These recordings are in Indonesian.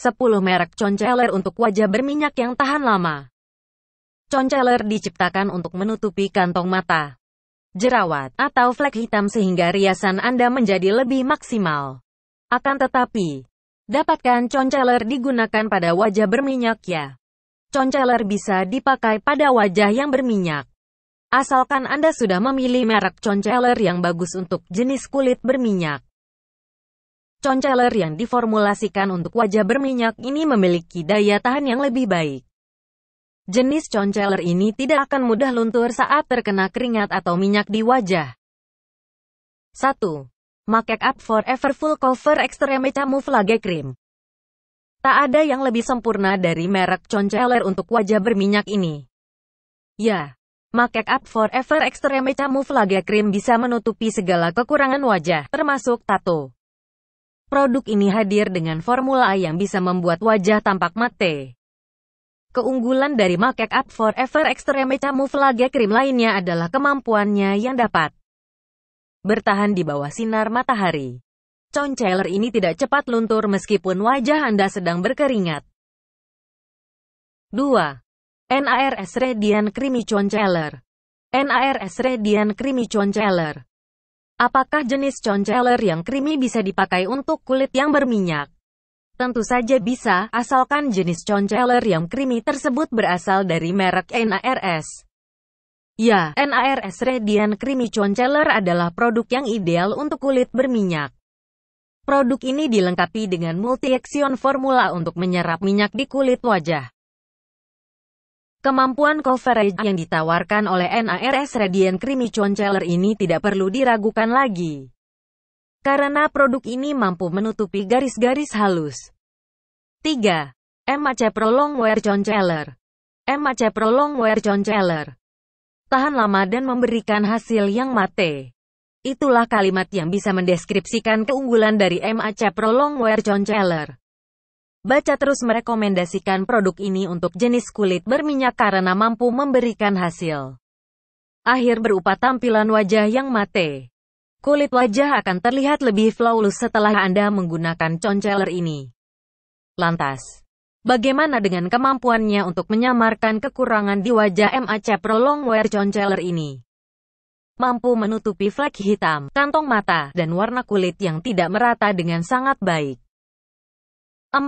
10 merek concealer untuk wajah berminyak yang tahan lama. Concealer diciptakan untuk menutupi kantong mata, jerawat, atau flek hitam sehingga riasan Anda menjadi lebih maksimal. Akan tetapi, dapatkan concealer digunakan pada wajah berminyak ya. Concealer bisa dipakai pada wajah yang berminyak. Asalkan Anda sudah memilih merek concealer yang bagus untuk jenis kulit berminyak. Concealer yang diformulasikan untuk wajah berminyak ini memiliki daya tahan yang lebih baik. Jenis concealer ini tidak akan mudah luntur saat terkena keringat atau minyak di wajah. 1. Make Up For Ever Full Cover Extreme Camouflage Cream Tak ada yang lebih sempurna dari merek concealer untuk wajah berminyak ini. Ya, Make Up For Ever Extreme Camouflage Cream bisa menutupi segala kekurangan wajah, termasuk tato. Produk ini hadir dengan formula yang bisa membuat wajah tampak mate. Keunggulan dari Makeup Up Forever Extreme Camouflage Cream lainnya adalah kemampuannya yang dapat bertahan di bawah sinar matahari. Concealer ini tidak cepat luntur meskipun wajah Anda sedang berkeringat. 2. NARS Radiant Creamy Concealer NARS Radiant Creamy Concealer Apakah jenis concealer yang creamy bisa dipakai untuk kulit yang berminyak? Tentu saja bisa, asalkan jenis concealer yang creamy tersebut berasal dari merek NARS. Ya, NARS Radiant Creamy Concealer adalah produk yang ideal untuk kulit berminyak. Produk ini dilengkapi dengan multi-action formula untuk menyerap minyak di kulit wajah. Kemampuan coverage yang ditawarkan oleh NARS Radiant Creamy Concealer ini tidak perlu diragukan lagi. Karena produk ini mampu menutupi garis-garis halus. 3. MAC Pro Longwear Concealer MAC Pro Longwear Concealer Tahan lama dan memberikan hasil yang mate. Itulah kalimat yang bisa mendeskripsikan keunggulan dari MAC Pro Longwear Concealer. Baca terus merekomendasikan produk ini untuk jenis kulit berminyak karena mampu memberikan hasil. Akhir berupa tampilan wajah yang mate. Kulit wajah akan terlihat lebih flawless setelah Anda menggunakan concealer ini. Lantas, bagaimana dengan kemampuannya untuk menyamarkan kekurangan di wajah MAC Pro Longwear Concealer ini? mampu menutupi flek hitam, kantong mata, dan warna kulit yang tidak merata dengan sangat baik. 4.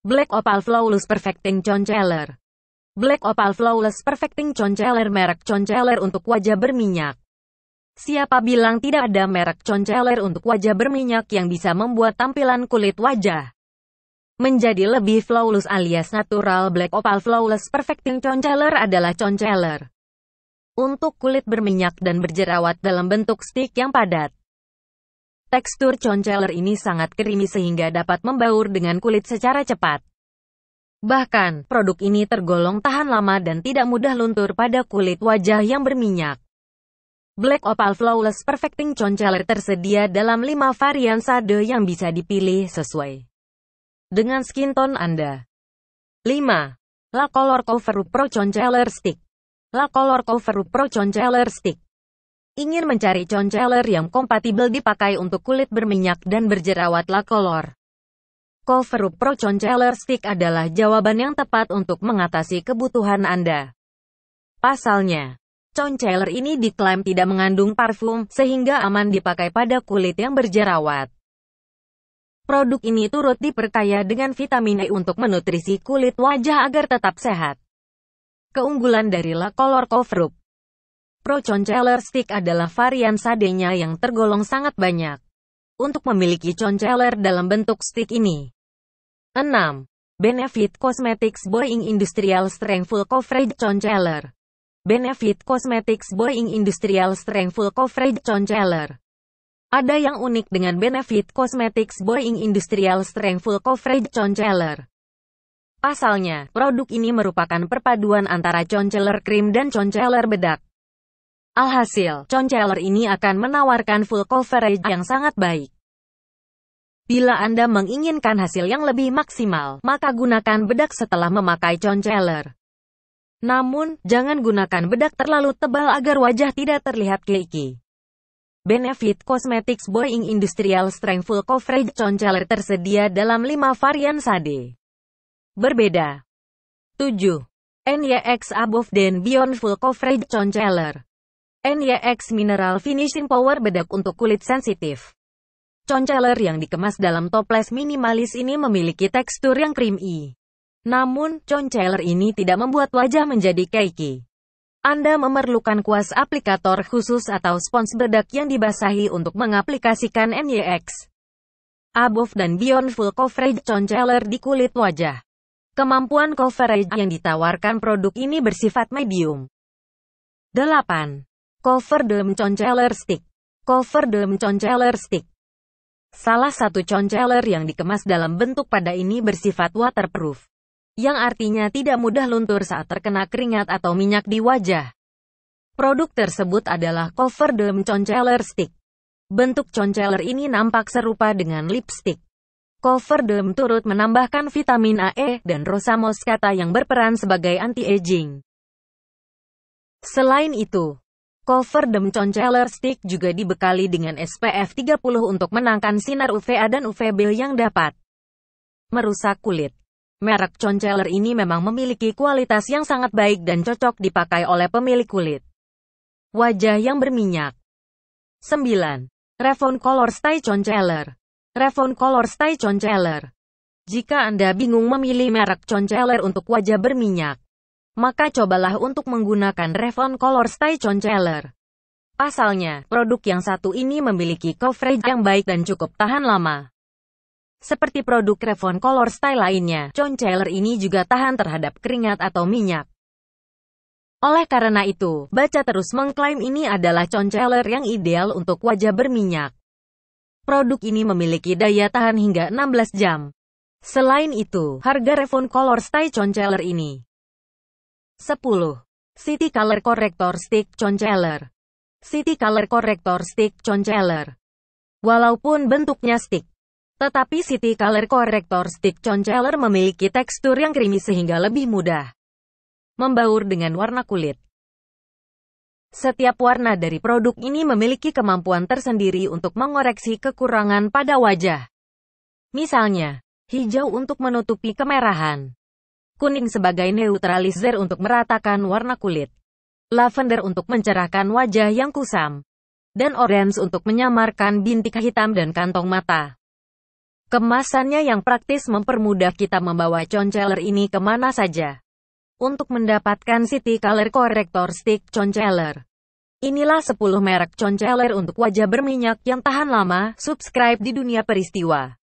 Black Opal Flawless Perfecting Concealer Black Opal Flawless Perfecting Concealer merek concealer untuk wajah berminyak. Siapa bilang tidak ada merek concealer untuk wajah berminyak yang bisa membuat tampilan kulit wajah menjadi lebih flawless alias natural Black Opal Flawless Perfecting Concealer adalah concealer untuk kulit berminyak dan berjerawat dalam bentuk stick yang padat. Tekstur conceler ini sangat creamy sehingga dapat membaur dengan kulit secara cepat. Bahkan, produk ini tergolong tahan lama dan tidak mudah luntur pada kulit wajah yang berminyak. Black Opal Flawless Perfecting Concealer tersedia dalam 5 varian sade yang bisa dipilih sesuai dengan skin tone Anda. 5. La Color Cover Pro Concealer Stick La Color Cover Pro Concealer Stick ingin mencari concealer yang kompatibel dipakai untuk kulit berminyak dan berjerawat La Color. Coverup Pro Concealer Stick adalah jawaban yang tepat untuk mengatasi kebutuhan Anda. Pasalnya, concealer ini diklaim tidak mengandung parfum, sehingga aman dipakai pada kulit yang berjerawat. Produk ini turut diperkaya dengan vitamin E untuk menutrisi kulit wajah agar tetap sehat. Keunggulan dari La Color Coverup Pro Chandler Stick adalah varian sadenya yang tergolong sangat banyak. Untuk memiliki concealer dalam bentuk stick ini. 6. Benefit Cosmetics Boeing Industrial Strength Full Coverage Concealer Benefit Cosmetics Boeing Industrial Strength Full Coverage Concealer Ada yang unik dengan Benefit Cosmetics Boeing Industrial Strength Full Coverage Concealer. Pasalnya, produk ini merupakan perpaduan antara concealer krim dan concealer bedak. Alhasil, concealer ini akan menawarkan full coverage yang sangat baik. Bila Anda menginginkan hasil yang lebih maksimal, maka gunakan bedak setelah memakai concealer. Namun, jangan gunakan bedak terlalu tebal agar wajah tidak terlihat keiki. Benefit Cosmetics Boeing Industrial Strength Full Coverage Concealer tersedia dalam 5 varian sade. Berbeda. 7. NYX Above Den Beyond Full Coverage Concealer. NYX e Mineral Finishing Power bedak untuk kulit sensitif. Concealer yang dikemas dalam toples minimalis ini memiliki tekstur yang creamy. Namun, concealer ini tidak membuat wajah menjadi cakey. Anda memerlukan kuas aplikator khusus atau spons bedak yang dibasahi untuk mengaplikasikan NYX. E Above dan Beyond Full Coverage Concealer di kulit wajah. Kemampuan coverage yang ditawarkan produk ini bersifat medium. 8. Cover dem concealer stick. Cover concealer stick. Salah satu concealer yang dikemas dalam bentuk pada ini bersifat waterproof. Yang artinya tidak mudah luntur saat terkena keringat atau minyak di wajah. Produk tersebut adalah cover dem concealer stick. Bentuk concealer ini nampak serupa dengan lipstick. Cover turut menambahkan vitamin A, E, dan rosa moscata yang berperan sebagai anti-aging. Selain itu, Cover dome concealer stick juga dibekali dengan SPF 30 untuk menangkan sinar UVA dan UVB yang dapat merusak kulit. Merek concealer ini memang memiliki kualitas yang sangat baik dan cocok dipakai oleh pemilik kulit. Wajah yang berminyak. 9. Revlon Color Stay Concealer Revlon Color Stay Concealer Jika Anda bingung memilih merek concealer untuk wajah berminyak, maka cobalah untuk menggunakan Revlon Color Stay Cheller. Pasalnya, produk yang satu ini memiliki coverage yang baik dan cukup tahan lama. Seperti produk Revlon Color Style lainnya, concealer ini juga tahan terhadap keringat atau minyak. Oleh karena itu, Baca terus mengklaim ini adalah concealer yang ideal untuk wajah berminyak. Produk ini memiliki daya tahan hingga 16 jam. Selain itu, harga Revlon Color Style Concealer ini 10. City Color Corrector Stick Concealer City Color Corrector Stick Concealer Walaupun bentuknya stick, tetapi City Color Corrector Stick Concealer memiliki tekstur yang creamy sehingga lebih mudah membaur dengan warna kulit. Setiap warna dari produk ini memiliki kemampuan tersendiri untuk mengoreksi kekurangan pada wajah. Misalnya, hijau untuk menutupi kemerahan, kuning sebagai neutralizer untuk meratakan warna kulit, lavender untuk mencerahkan wajah yang kusam, dan orange untuk menyamarkan bintik hitam dan kantong mata. Kemasannya yang praktis mempermudah kita membawa concealer ini kemana saja. Untuk mendapatkan City Color Corrector Stick Concealer. Inilah 10 merek concealer untuk wajah berminyak yang tahan lama, subscribe di dunia peristiwa.